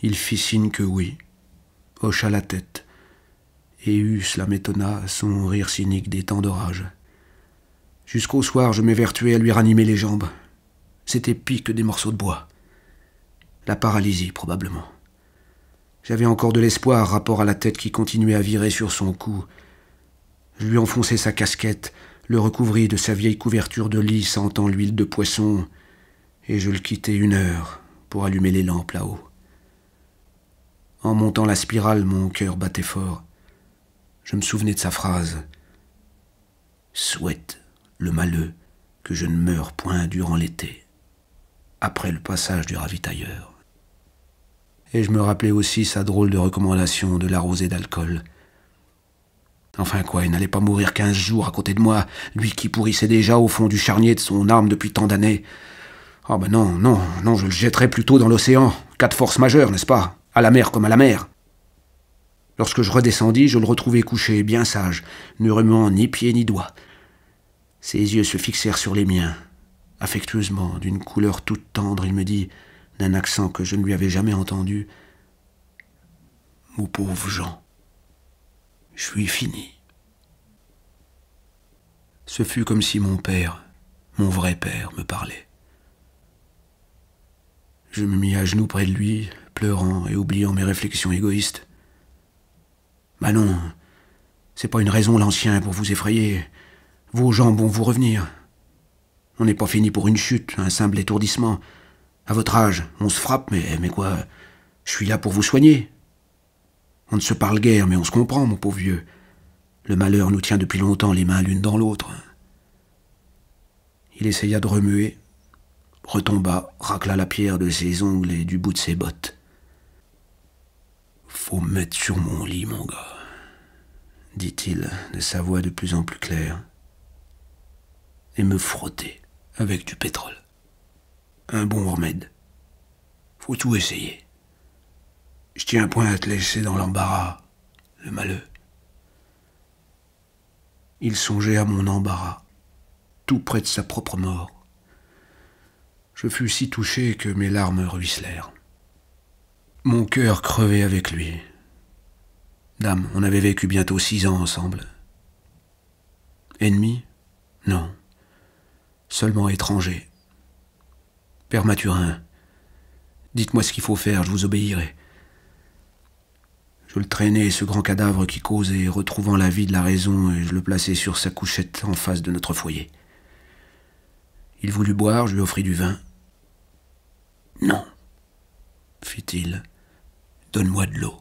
Il fit signe que oui, hocha la tête, et eut, cela m'étonna, son rire cynique des temps d'orage. Jusqu'au soir, je m'évertuais à lui ranimer les jambes. C'était pis que des morceaux de bois. La paralysie, probablement. J'avais encore de l'espoir, rapport à la tête qui continuait à virer sur son cou. Je lui enfonçai sa casquette, le recouvris de sa vieille couverture de lit sentant l'huile de poisson, et je le quittai une heure pour allumer les lampes là-haut. En montant la spirale, mon cœur battait fort. Je me souvenais de sa phrase. Souhaite le malheur que je ne meure point durant l'été, après le passage du ravitailleur. Et je me rappelais aussi sa drôle de recommandation de l'arroser d'alcool. Enfin quoi, il n'allait pas mourir quinze jours à côté de moi, lui qui pourrissait déjà au fond du charnier de son arme depuis tant d'années. Ah oh ben non, non, non, je le jetterais plutôt dans l'océan. Quatre forces majeures, n'est-ce pas à la mer comme à la mer. Lorsque je redescendis, je le retrouvai couché, bien sage, ne remuant ni pied ni doigt. Ses yeux se fixèrent sur les miens. Affectueusement, d'une couleur toute tendre, il me dit, d'un accent que je ne lui avais jamais entendu, Mon pauvre Jean, je suis fini. Ce fut comme si mon père, mon vrai père, me parlait. Je me mis à genoux près de lui, pleurant et oubliant mes réflexions égoïstes. non, c'est pas une raison, l'ancien, pour vous effrayer. Vos jambes vont vous revenir. On n'est pas fini pour une chute, un simple étourdissement. À votre âge, on se frappe, mais, mais quoi Je suis là pour vous soigner. On ne se parle guère, mais on se comprend, mon pauvre vieux. Le malheur nous tient depuis longtemps les mains l'une dans l'autre. Il essaya de remuer, retomba, racla la pierre de ses ongles et du bout de ses bottes. Faut mettre sur mon lit, mon gars, dit-il de sa voix de plus en plus claire, et me frotter avec du pétrole. Un bon remède. Faut tout essayer. Je tiens point à te laisser dans l'embarras, le malheur. Il songeait à mon embarras, tout près de sa propre mort. Je fus si touché que mes larmes ruisselèrent. Mon cœur crevait avec lui. Dame, on avait vécu bientôt six ans ensemble. Ennemi Non. Seulement étranger. Père Mathurin, dites-moi ce qu'il faut faire, je vous obéirai. Je le traînais, ce grand cadavre qui causait, retrouvant la vie de la raison, et je le plaçais sur sa couchette en face de notre foyer. Il voulut boire, je lui offris du vin. Non, fit-il, donne-moi de l'eau.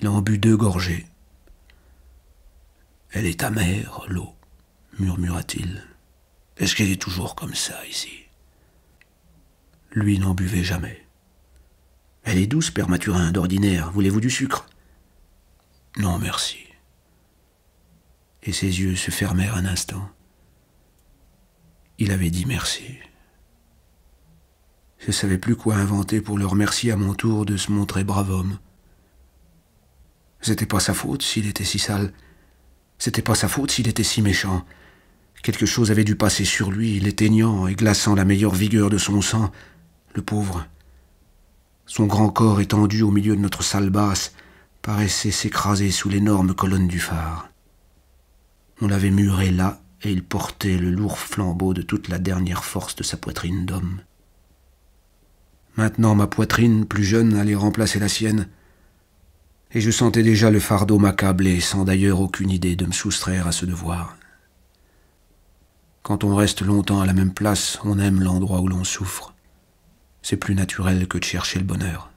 Il en but deux gorgées. Elle est amère, l'eau, murmura-t-il. Est-ce qu'elle est toujours comme ça ici Lui n'en buvait jamais. Elle est douce, père Mathurin, d'ordinaire. Voulez-vous du sucre Non, merci. Et ses yeux se fermèrent un instant. Il avait dit merci. Je ne savais plus quoi inventer pour le remercier à mon tour de se montrer brave homme. C'était pas sa faute s'il était si sale. C'était pas sa faute s'il était si méchant. Quelque chose avait dû passer sur lui, l'éteignant et glaçant la meilleure vigueur de son sang. Le pauvre. Son grand corps étendu au milieu de notre salle basse paraissait s'écraser sous l'énorme colonne du phare. On l'avait muré là, et il portait le lourd flambeau de toute la dernière force de sa poitrine d'homme. Maintenant ma poitrine, plus jeune, allait remplacer la sienne, et je sentais déjà le fardeau m'accabler, sans d'ailleurs aucune idée de me soustraire à ce devoir. Quand on reste longtemps à la même place, on aime l'endroit où l'on souffre. C'est plus naturel que de chercher le bonheur.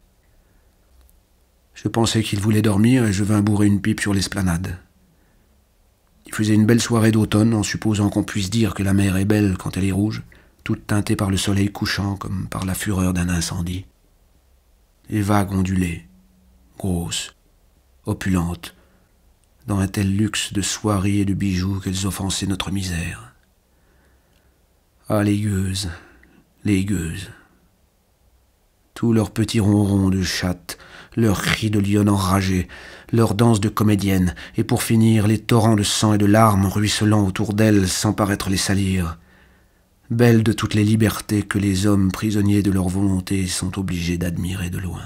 Je pensais qu'il voulait dormir et je vins bourrer une pipe sur l'esplanade. Il faisait une belle soirée d'automne en supposant qu'on puisse dire que la mer est belle quand elle est rouge toutes teintées par le soleil couchant comme par la fureur d'un incendie. Les vagues ondulées, grosses, opulentes, dans un tel luxe de soieries et de bijoux qu'elles offensaient notre misère. Ah, les gueuses, les gueuses. Tous leurs petits ronrons de chatte, leurs cris de lionne enragée, leurs danses de comédienne, et pour finir les torrents de sang et de larmes ruisselant autour d'elles sans paraître les salir belle de toutes les libertés que les hommes prisonniers de leur volonté sont obligés d'admirer de loin.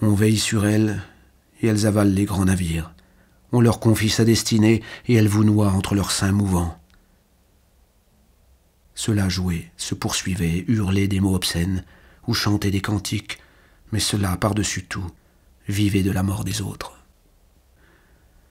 On veille sur elles, et elles avalent les grands navires. On leur confie sa destinée, et elles vous noient entre leurs seins mouvants. Cela jouait, se poursuivait, hurlait des mots obscènes, ou chantait des cantiques, mais cela, par-dessus tout, vivait de la mort des autres.